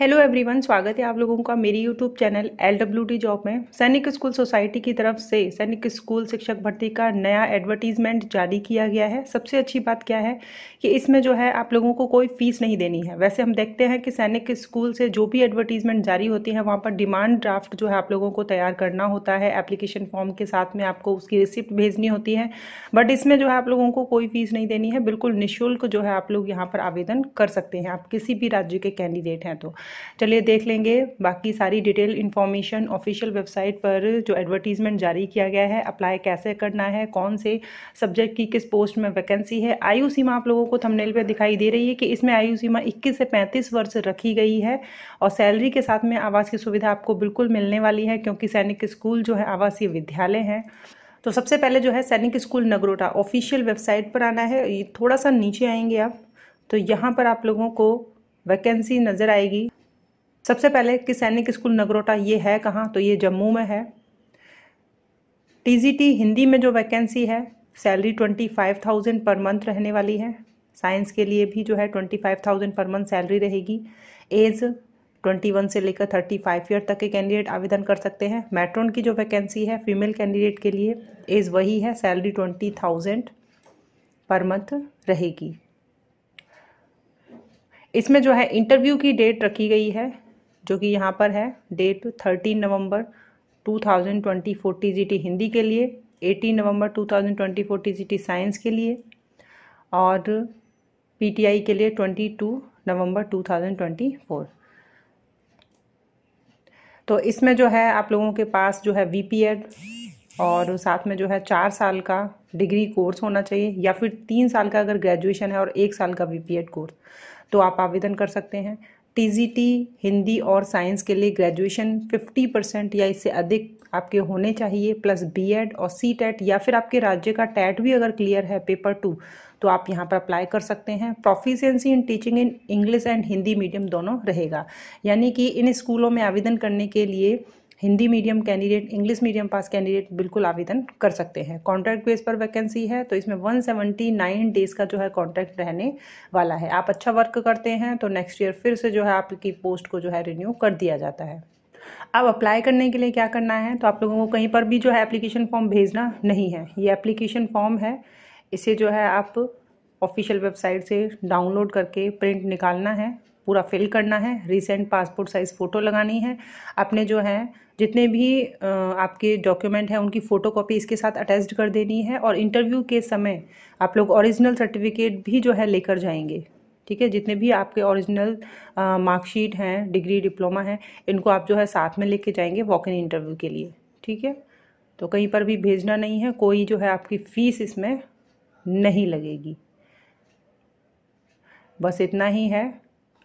hello everyone स्वागत है आप लोगों का मेरी YouTube channel L W T job में सैनिक स्कूल सोसाइटी की तरफ से सैनिक स्कूल शिक्षक भर्ती का नया एडवर्टीजमेंट जारी किया गया है सबसे अच्छी बात क्या है कि इसमें जो है आप लोगों को कोई फीस नहीं देनी है वैसे हम देखते हैं कि सैनिक स्कूल से जो भी एडवर्टीजमेंट जारी होती है वहाँ पर डिमांड ड्राफ्ट जो है आप लोगों को तैयार करना होता है एप्लीकेशन फॉर्म के साथ में आपको उसकी रिसिप्ट भेजनी होती है बट इसमें जो है आप लोगों को कोई फीस नहीं देनी है बिल्कुल निःशुल्क जो है आप लोग यहाँ पर आवेदन कर सकते हैं आप किसी भी राज्य के कैंडिडेट हैं तो चलिए देख लेंगे बाकी सारी डिटेल इन्फॉर्मेशन ऑफिशियल वेबसाइट पर जो एडवर्टीज़मेंट जारी किया गया है अप्लाई कैसे करना है कौन से सब्जेक्ट की किस पोस्ट में वैकेंसी है आयु सीमा आप लोगों को थमनेल पर दिखाई दे रही है कि इसमें आयु सीमा इक्कीस से पैंतीस वर्ष रखी गई है और सैलरी के साथ में आवास की सुविधा आपको बिल्कुल मिलने वाली है क्योंकि सैनिक स्कूल जो है आवासीय विद्यालय हैं तो सबसे पहले जो है सैनिक स्कूल नगरोटा ऑफिशियल वेबसाइट पर आना है थोड़ा सा नीचे आएंगे आप तो यहाँ पर आप लोगों को वैकेंसी नज़र आएगी सबसे पहले कि सैनिक स्कूल नगरोटा ये है कहाँ तो ये जम्मू में है टीजीटी हिंदी में जो वैकेंसी है salary twenty five thousand per month रहने वाली है साइंस के लिए भी जो है twenty five thousand per month salary रहेगी एज ट्वेंटी वन से लेकर थर्टी फाइव ईयर तक के कैंडिडेट आवेदन कर सकते हैं मैट्रोन की जो वैकेंसी है फीमेल कैंडिडेट के लिए एज वही है salary twenty thousand per month रहेगी इसमें जो है इंटरव्यू की डेट रखी गई है जो कि यहाँ पर है डेट 13 नवंबर 2024 टीजीटी हिंदी के लिए 18 नवंबर 2024 थाउजेंड साइंस के लिए और पीटीआई के लिए 22 नवंबर 2024 तो इसमें जो है आप लोगों के पास जो है वी और साथ में जो है चार साल का डिग्री कोर्स होना चाहिए या फिर तीन साल का अगर ग्रेजुएशन है और एक साल का वी कोर्स तो आप आवेदन कर सकते हैं टी हिंदी और साइंस के लिए ग्रेजुएशन 50 परसेंट या इससे अधिक आपके होने चाहिए प्लस बीएड और सी टेट या फिर आपके राज्य का टैट भी अगर क्लियर है पेपर टू तो आप यहाँ पर अप्लाई कर सकते हैं proficiency in teaching in English and Hindi medium दोनों रहेगा यानी कि इन स्कूलों में आवेदन करने के लिए Hindi medium candidate English medium pass candidate बिल्कुल आवेदन कर सकते हैं कॉन्ट्रैक्ट बेस पर वैकेंसी है तो इसमें वन सेवेंटी नाइन डेज का जो है कॉन्ट्रैक्ट रहने वाला है आप अच्छा वर्क करते हैं तो नेक्स्ट ईयर फिर से जो है आपकी पोस्ट को जो है रिन्यू कर दिया जाता है अब अप्लाई करने के लिए क्या करना है तो आप लोगों को कहीं पर भी जो है एप्लीकेशन फॉर्म भेजना नहीं है ये एप्लीकेशन फॉर्म है इसे जो है आप ऑफिशियल वेबसाइट से डाउनलोड करके प्रिंट निकालना है पूरा फिल करना है रिसेंट पासपोर्ट साइज़ फ़ोटो लगानी है अपने जो है जितने भी आपके डॉक्यूमेंट हैं उनकी फोटो कॉपी इसके साथ अटैच्ड कर देनी है और इंटरव्यू के समय आप लोग ओरिजिनल सर्टिफिकेट भी जो है लेकर जाएंगे ठीक है जितने भी आपके ओरिजिनल मार्कशीट हैं डिग्री डिप्लोमा है इनको आप जो है साथ में लेके जाएंगे वॉक इन इंटरव्यू के लिए ठीक है तो कहीं पर भी भेजना नहीं है कोई जो है आपकी फ़ीस इसमें नहीं लगेगी बस इतना ही है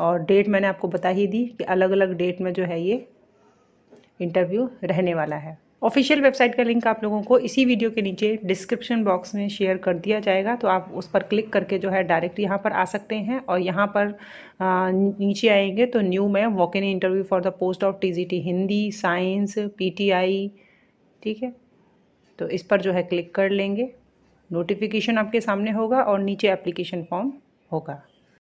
और डेट मैंने आपको बता ही दी कि अलग अलग डेट में जो है ये इंटरव्यू रहने वाला है ऑफिशियल वेबसाइट का लिंक आप लोगों को इसी वीडियो के नीचे डिस्क्रिप्शन बॉक्स में शेयर कर दिया जाएगा तो आप उस पर क्लिक करके जो है डायरेक्ट यहाँ पर आ सकते हैं और यहाँ पर नीचे आएंगे तो न्यू में walk in interview for the post of T Hindi science P ठीक है तो इस पर जो है क्लिक कर लेंगे नोटिफिकेशन आपके सामने होगा और नीचे एप्लीकेशन फॉर्म होगा